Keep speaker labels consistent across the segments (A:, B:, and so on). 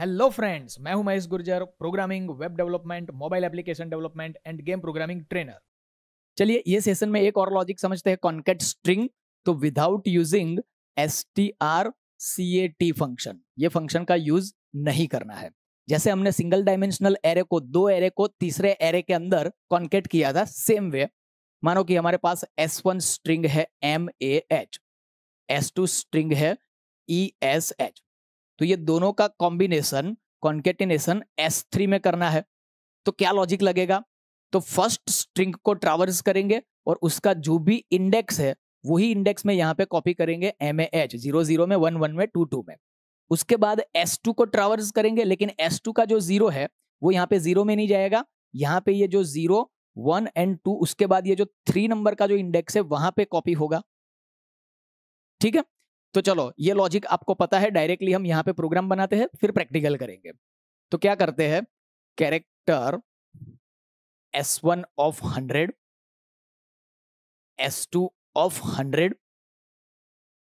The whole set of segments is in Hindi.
A: हेलो फ्रेंड्स मैं हूं Mahesh Gurjar programming web development mobile application development and game programming trainer चलिए ये सेशन में एक और लॉजिक समझते हैं कॉन्केट स्ट्रिंग तो without using S T R C A T function ये फंक्शन का यूज नहीं करना है जैसे हमने सिंगल डायमेंशनल एरे को दो एरे को तीसरे एरे के अंदर कॉन्केट किया था सेम वे मानो कि हमारे पास एस वन स्ट्रिंग है M A H S two string है ई एस एच तो ये दोनों का कॉम्बिनेशन कॉन्केटिनेशन एस थ्री में करना है तो क्या लॉजिक लगेगा तो फर्स्ट स्ट्रिंग को ट्रावर्स करेंगे और उसका जो भी इंडेक्स है वही इंडेक्स में यहाँ पे कॉपी करेंगे एम एच जीरो जीरो में वन वन में टू टू में उसके बाद एस टू को ट्रावर्स करेंगे लेकिन एस टू का जो जीरो है वो यहाँ पे जीरो में नहीं जाएगा यहाँ पे ये जो जीरो वन एंड टू उसके बाद ये जो थ्री नंबर का जो इंडेक्स है वहां पे कॉपी होगा ठीक है तो चलो ये लॉजिक आपको पता है डायरेक्टली हम यहाँ पे प्रोग्राम बनाते हैं फिर प्रैक्टिकल करेंगे तो क्या करते हैं character S one of hundred S two of hundred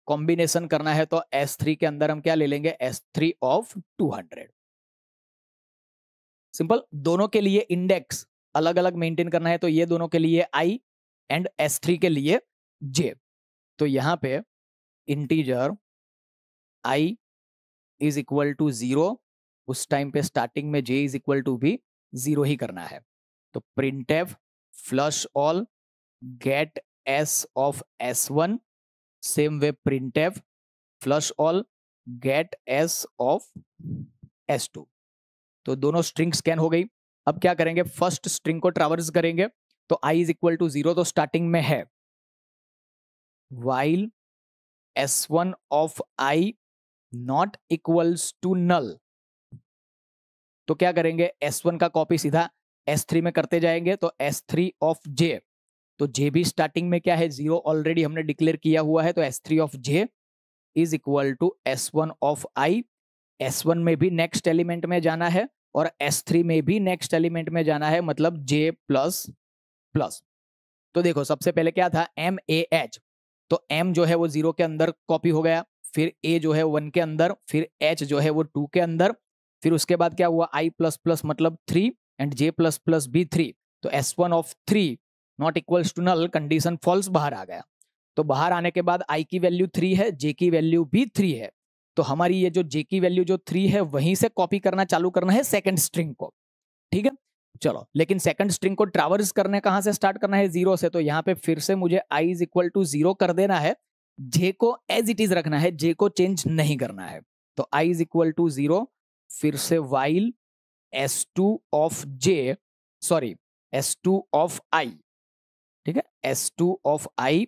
A: combination करना है तो एस थ्री के अंदर हम क्या ले लेंगे S three of two hundred simple दोनों के लिए इंडेक्स अलग अलग मेंटेन करना है तो ये दोनों के लिए आई एंड एस थ्री के लिए जे तो यहां पे integer I is equal to zero उस टाइम पे स्टार्टिंग में जे इज इक्वल टू भी जीरो ही करना है तो printf flush all gets of S one same way printf flush all gets of S two तो दोनों स्ट्रिंग स्कैन हो गई अब क्या करेंगे फर्स्ट स्ट्रिंग को ट्रावर्स करेंगे तो I is equal to zero तो स्टार्टिंग में है while S one of I not equals to null तो क्या करेंगे एस वन का कॉपी सीधा एस थ्री में करते जाएंगे तो एस थ्री ऑफ जे तो जे भी स्टार्टिंग में क्या है जीरो ऑलरेडी हमने डिक्लेयर किया हुआ है तो S three of J is equal to S one of I S one में भी नेक्स्ट एलिमेंट में जाना है और एस थ्री में भी नेक्स्ट एलिमेंट में जाना है मतलब जे प्लस प्लस तो देखो सबसे पहले क्या था एम ए एच तो एम जो है वो जीरो के अंदर कॉपी हो गया फिर ए जो है वन के अंदर फिर एच जो है वो टू के अंदर फिर उसके बाद क्या हुआ आई प्लस प्लस मतलब three and J plus plus बी थ्री तो S one of three not equals to null condition false बाहर आ गया तो बाहर आने के बाद आई की वैल्यू थ्री है जे की वैल्यू भी थ्री है तो हमारी ये जो जे की वैल्यू जो थ्री है वहीं से कॉपी करना चालू करना है सेकेंड स्ट्रिंग को ठीक है चलो लेकिन सेकंड स्ट्रिंग को ट्रावर्स करने कहां से स्टार्ट करना है जीरो से तो यहां पे फिर से मुझे I is equal to zero कर देना है जे को एज इट इज रखना है जे को चेंज नहीं करना है तो I is equal to zero फिर से while S two of J sorry S two of I ठीक है S two of I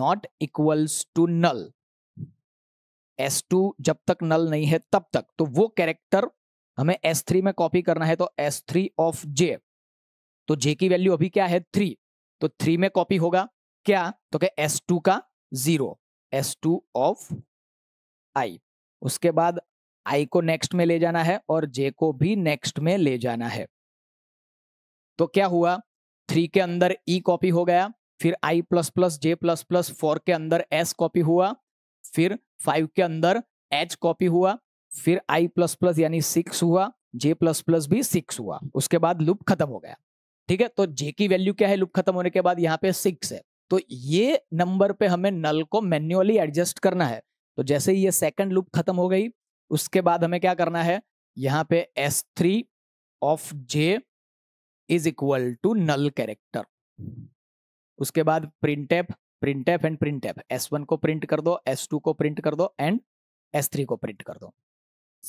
A: not equals to null S two जब तक नल नहीं है तब तक तो वो कैरेक्टर हमें S3 में कॉपी करना है तो S3 ऑफ J तो J की वैल्यू अभी क्या है थ्री तो थ्री में कॉपी होगा क्या तो क्या S2 का जीरो S2 ऑफ आई उसके बाद I को नेक्स्ट में ले जाना है और J को भी नेक्स्ट में ले जाना है तो क्या हुआ थ्री के अंदर ई e कॉपी हो गया फिर I plus plus J plus plus four के अंदर एस कॉपी हुआ फिर फाइव के अंदर एच कॉपी हुआ फिर आई प्लस प्लस यानी सिक्स हुआ जे प्लस प्लस भी सिक्स हुआ उसके बाद लूप खत्म हो गया ठीक है तो जे की वैल्यू क्या है लूप खत्म होने के बाद यहाँ पे सिक्स है तो ये नंबर पे हमें नल को मैन्युअली एडजस्ट करना है तो जैसे ही ये सेकंड लूप खत्म हो गई उसके बाद हमें क्या करना है यहाँ पे S three of J is equal to null character उसके बाद printf printf and printf S one को प्रिंट कर दो एस टू को प्रिंट कर दो एंड एस थ्री को प्रिंट कर दो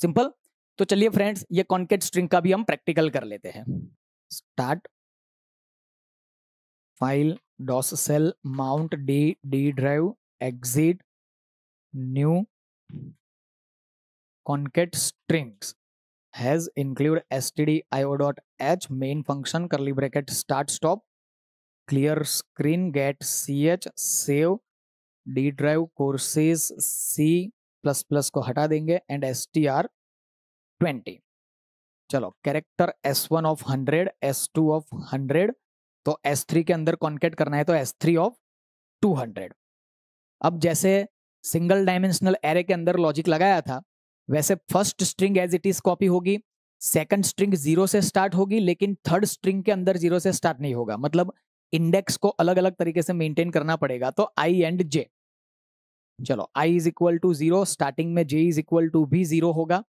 A: सिंपल तो चलिए फ्रेंड्स ये कॉन्केट स्ट्रिंग का भी हम प्रैक्टिकल कर लेते हैं start file DOS shell mount D D drive exit new concat strings hash include S T D IO dot H main function curly bracket start stop clear screen गेट सी एच save D drive courses C plus plus को हटा देंगे and S T R twenty चलो character S one of hundred S two of hundred तो एस थ्री के अंदर कॉन्केट करना है तो S three of two hundred अब जैसे सिंगल डायमेंशनल एरे के अंदर लॉजिक लगाया था वैसे first string as it is copy होगी सेकंड स्ट्रिंग जीरो से स्टार्ट होगी लेकिन थर्ड स्ट्रिंग के अंदर जीरो से स्टार्ट नहीं होगा मतलब इंडेक्स को अलग अलग तरीके से मेंटेन करना पड़ेगा तो आई एंड जे चलो I is equal to zero starting में जे इज इक्वल टू भी जीरो होगा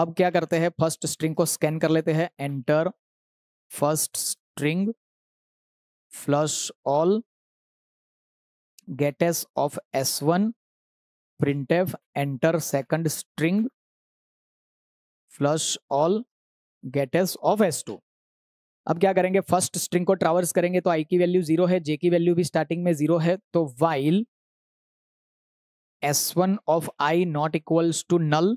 A: अब क्या करते हैं फर्स्ट स्ट्रिंग को स्कैन कर लेते हैं enter first string flush all S of S one print printf enter second string flush all gets of S two अब क्या करेंगे फर्स्ट स्ट्रिंग को ट्रावर्स करेंगे तो आई की वैल्यू जीरो है जे की वैल्यू भी स्टार्टिंग में जीरो है तो while S one of I not equals to null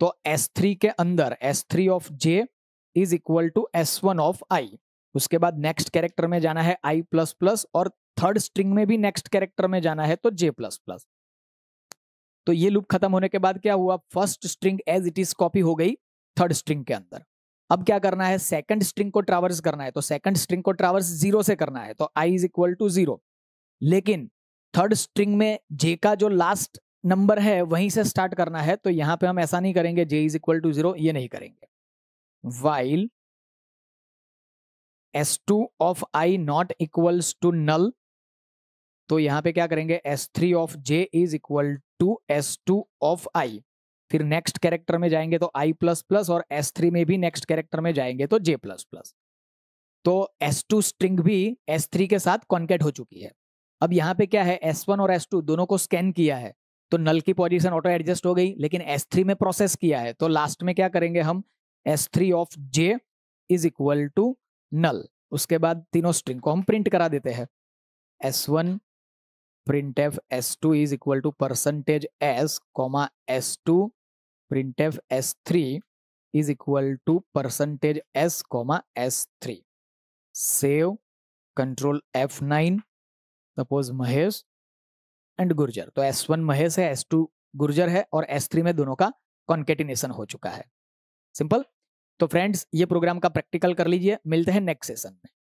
A: तो एस थ्री के अंदर S three of J is equal to S one of I उसके बाद नेक्स्ट कैरेक्टर में जाना है आई प्लस प्लस और थर्ड स्ट्रिंग में भी नेक्स्ट कैरेक्टर में जाना है तो जे प्लस प्लस तो ये लूप खत्म होने के बाद क्या हुआ first string as it is copy हो गई थर्ड स्ट्रिंग के अंदर अब क्या करना है सेकंड स्ट्रिंग को ट्रावर्स करना है तो सेकंड स्ट्रिंग को ट्रावर्स जीरो से करना है तो I is equal to zero लेकिन थर्ड स्ट्रिंग में जे का जो लास्ट नंबर है वहीं से स्टार्ट करना है तो यहां पे हम ऐसा नहीं करेंगे J is equal to zero ये नहीं करेंगे while S two of I not equals to null तो यहां पे क्या करेंगे S three of J is equal to S two of I फिर नेक्स्ट कैरेक्टर में जाएंगे तो आई प्लस प्लस और एस थ्री में भी नेक्स्ट कैरेक्टर में जाएंगे तो जे प्लस प्लस तो एस टू स्ट्रिंग भी एस थ्री के साथ कॉन्केट हो चुकी है अब यहाँ पे क्या है एस वन और एस टू दोनों को स्कैन किया है तो नल की पोजीशन ऑटो एडजस्ट हो गई लेकिन एस थ्री में प्रोसेस किया है तो लास्ट में क्या करेंगे हम S three of J is equal to null उसके बाद तीनों स्ट्रिंग को हम प्रिंट करा देते हैं S one print F S two is equal to percentage S comma S two print F S three is equal to percentage S comma S three save control F nine suppose Mahesh and Gurjar तो एस वन महेश है एस टू गुर्जर है और एस थ्री में दोनों का कॉन्केटिनेशन हो चुका है सिंपल तो फ्रेंड्स ये प्रोग्राम का प्रैक्टिकल कर लीजिए मिलते हैं नेक्स्ट सेशन में